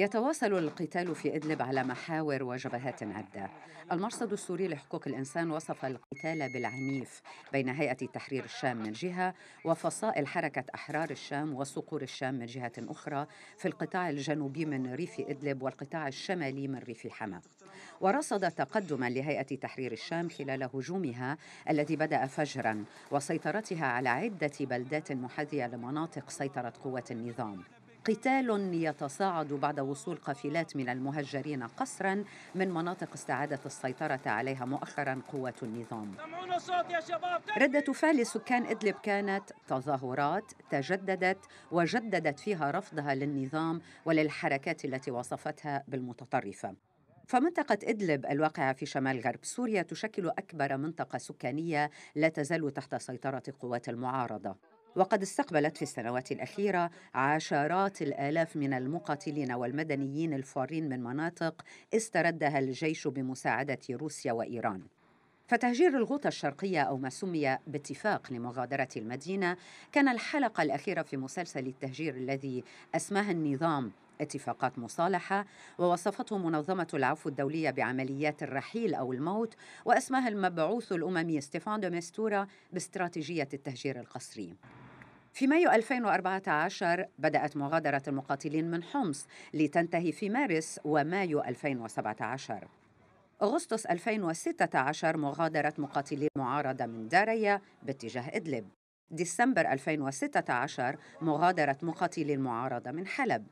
يتواصل القتال في إدلب على محاور وجبهات عدة المرصد السوري لحقوق الإنسان وصف القتال بالعنيف بين هيئة تحرير الشام من جهة وفصائل حركة أحرار الشام وصقور الشام من جهة أخرى في القطاع الجنوبي من ريف إدلب والقطاع الشمالي من ريف حما ورصد تقدما لهيئة تحرير الشام خلال هجومها الذي بدأ فجرا وسيطرتها على عدة بلدات محاذية لمناطق سيطرة قوات النظام قتال يتصاعد بعد وصول قافلات من المهجرين قسرا من مناطق استعادت السيطرة عليها مؤخرا قوات النظام ردة فعل سكان إدلب كانت تظاهرات تجددت وجددت فيها رفضها للنظام وللحركات التي وصفتها بالمتطرفة فمنطقة إدلب الواقعة في شمال غرب سوريا تشكل أكبر منطقة سكانية لا تزال تحت سيطرة قوات المعارضة وقد استقبلت في السنوات الأخيرة عشرات الآلاف من المقاتلين والمدنيين الفارين من مناطق استردها الجيش بمساعدة روسيا وإيران فتهجير الغوطة الشرقية أو ما سمي باتفاق لمغادرة المدينة كان الحلقة الأخيرة في مسلسل التهجير الذي أسماه النظام اتفاقات مصالحة ووصفته منظمة العفو الدولية بعمليات الرحيل أو الموت وأسماها المبعوث الأممي ستيفان دو ميستورا باستراتيجية التهجير القسري في مايو 2014 بدأت مغادرة المقاتلين من حمص لتنتهي في مارس ومايو 2017 أغسطس 2016 مغادرة مقاتلي المعارضة من داريا باتجاه إدلب ديسمبر 2016 مغادرة مقاتلي المعارضة من حلب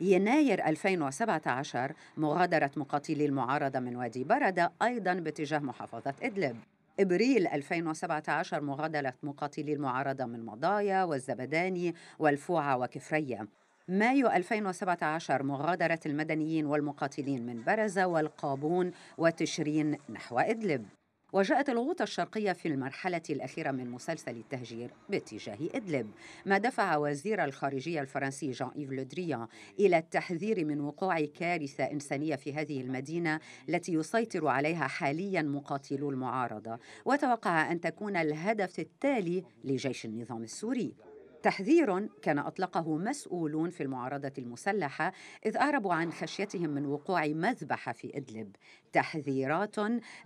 يناير 2017 مغادرة مقاتلي المعارضة من وادي بردة أيضا باتجاه محافظة إدلب إبريل 2017 مغادرة مقاتلي المعارضة من مضايا والزبداني والفوعة وكفرية مايو 2017 مغادرة المدنيين والمقاتلين من برزة والقابون وتشرين نحو إدلب وجاءت الغوطة الشرقية في المرحلة الأخيرة من مسلسل التهجير باتجاه إدلب ما دفع وزير الخارجية الفرنسي جان إيف لودريان إلى التحذير من وقوع كارثة إنسانية في هذه المدينة التي يسيطر عليها حاليا مقاتلو المعارضة وتوقع أن تكون الهدف التالي لجيش النظام السوري تحذير كان اطلقه مسؤولون في المعارضه المسلحه اذ اعربوا عن خشيتهم من وقوع مذبحه في ادلب تحذيرات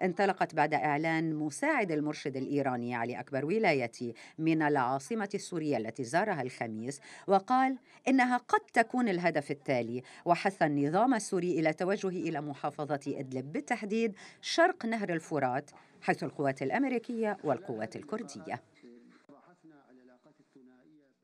انطلقت بعد اعلان مساعد المرشد الايراني علي اكبر ولايتي من العاصمه السوريه التي زارها الخميس وقال انها قد تكون الهدف التالي وحث النظام السوري الى توجه الى محافظه ادلب بالتحديد شرق نهر الفرات حيث القوات الامريكيه والقوات الكرديه